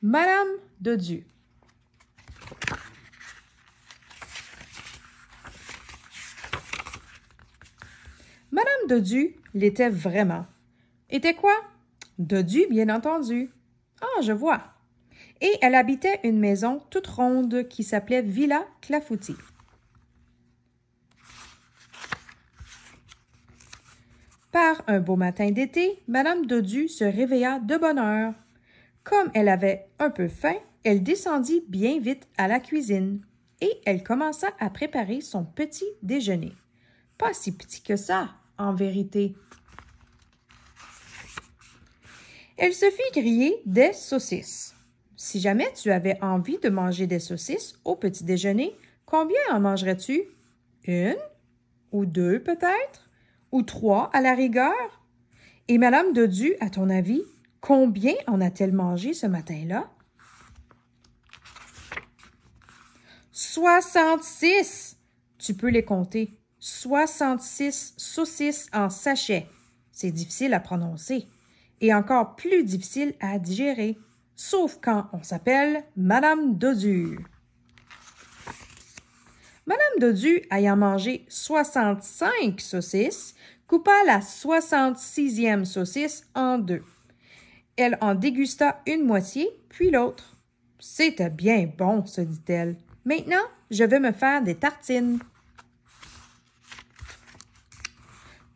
Madame Dodu. Madame Dodu l'était vraiment. Était quoi? Dodu, bien entendu. Ah, je vois. Et elle habitait une maison toute ronde qui s'appelait Villa Clafouti. Par un beau matin d'été, Madame Dodu se réveilla de bonne heure comme elle avait un peu faim, elle descendit bien vite à la cuisine et elle commença à préparer son petit déjeuner. Pas si petit que ça, en vérité. Elle se fit griller des saucisses. Si jamais tu avais envie de manger des saucisses au petit déjeuner, combien en mangerais-tu? Une? Ou deux peut-être? Ou trois à la rigueur? Et Madame Dodu, à ton avis, Combien en a-t-elle mangé ce matin-là? 66! Tu peux les compter. 66 saucisses en sachet. C'est difficile à prononcer et encore plus difficile à digérer, sauf quand on s'appelle Madame Dodu. Madame Dodu, ayant mangé 65 saucisses, coupa la 66e saucisse en deux. Elle en dégusta une moitié, puis l'autre. C'était bien bon, se dit-elle. Maintenant, je vais me faire des tartines.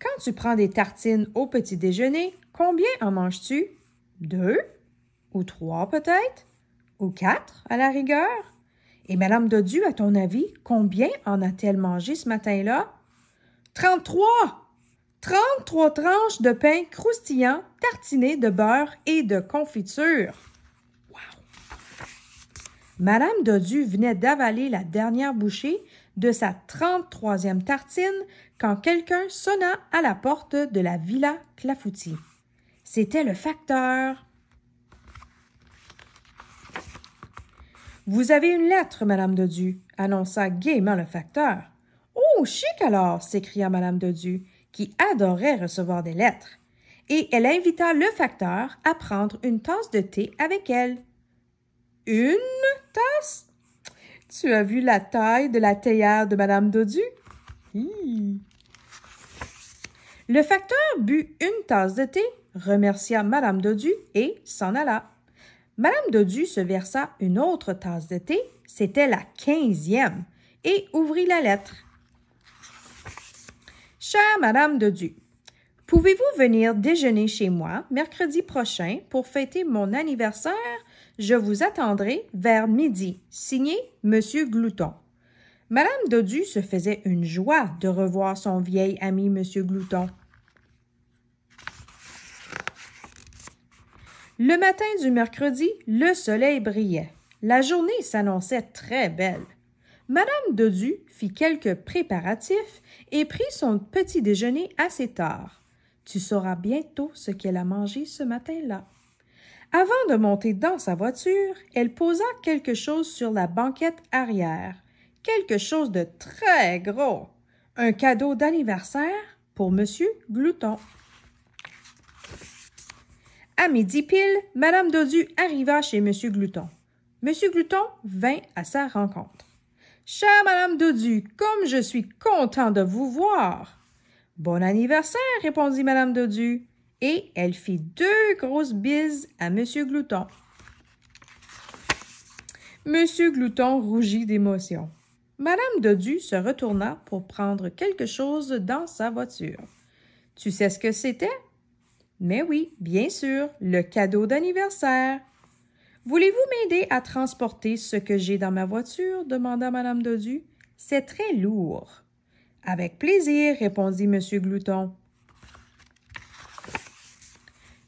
Quand tu prends des tartines au petit déjeuner, combien en manges-tu? Deux? Ou trois peut-être? Ou quatre, à la rigueur? Et Madame Dodu, à ton avis, combien en a-t-elle mangé ce matin-là? Trente-trois! Trente-trois tranches de pain croustillant Tartinée de beurre et de confiture. Wow! Madame Dodu venait d'avaler la dernière bouchée de sa 33e tartine quand quelqu'un sonna à la porte de la villa Clafouti. C'était le facteur. Vous avez une lettre, Madame Dodu, annonça gaiement le facteur. Oh, chic alors s'écria Madame Dodu, qui adorait recevoir des lettres et elle invita le facteur à prendre une tasse de thé avec elle. Une tasse? Tu as vu la taille de la théière de Madame Dodu? Le facteur but une tasse de thé, remercia Madame Dodu et s'en alla. Madame Dodu se versa une autre tasse de thé, c'était la quinzième, et ouvrit la lettre. Chère Madame Dodu, Pouvez-vous venir déjeuner chez moi mercredi prochain pour fêter mon anniversaire? Je vous attendrai vers midi. Signé Monsieur Glouton. Madame Dodu se faisait une joie de revoir son vieil ami Monsieur Glouton. Le matin du mercredi, le soleil brillait. La journée s'annonçait très belle. Madame Dodu fit quelques préparatifs et prit son petit déjeuner assez tard. Tu sauras bientôt ce qu'elle a mangé ce matin-là. Avant de monter dans sa voiture, elle posa quelque chose sur la banquette arrière. Quelque chose de très gros. Un cadeau d'anniversaire pour Monsieur Glouton. À midi pile, Madame Dodu arriva chez Monsieur Glouton. Monsieur Glouton vint à sa rencontre. Chère Madame Dodu, comme je suis content de vous voir, Bon anniversaire, répondit Madame Dodu, et elle fit deux grosses bises à Monsieur Glouton. Monsieur Glouton rougit d'émotion. Madame Dodu se retourna pour prendre quelque chose dans sa voiture. Tu sais ce que c'était? Mais oui, bien sûr, le cadeau d'anniversaire. Voulez-vous m'aider à transporter ce que j'ai dans ma voiture? demanda Madame Dodu. C'est très lourd. Avec plaisir, répondit M. Glouton.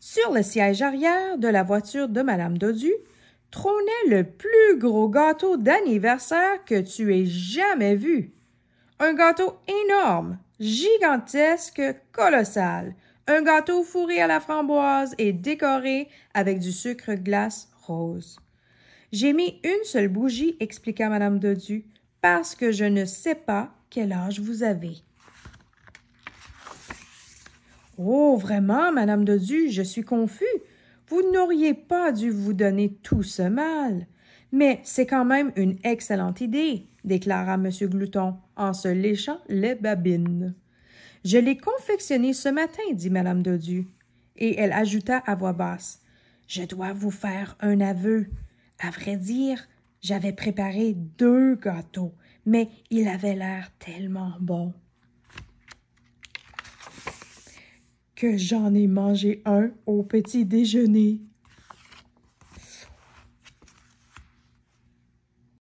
Sur le siège arrière de la voiture de Madame Dodu trônait le plus gros gâteau d'anniversaire que tu aies jamais vu. Un gâteau énorme, gigantesque, colossal. Un gâteau fourré à la framboise et décoré avec du sucre glace rose. J'ai mis une seule bougie, expliqua Madame Dodu, parce que je ne sais pas quel âge vous avez. Oh, vraiment, Madame Dodu, je suis confus. Vous n'auriez pas dû vous donner tout ce mal. Mais c'est quand même une excellente idée, déclara M. Glouton en se léchant les babines. Je l'ai confectionné ce matin, dit Madame Dodu. Et elle ajouta à voix basse Je dois vous faire un aveu. À vrai dire, j'avais préparé deux gâteaux mais il avait l'air tellement bon que j'en ai mangé un au petit déjeuner.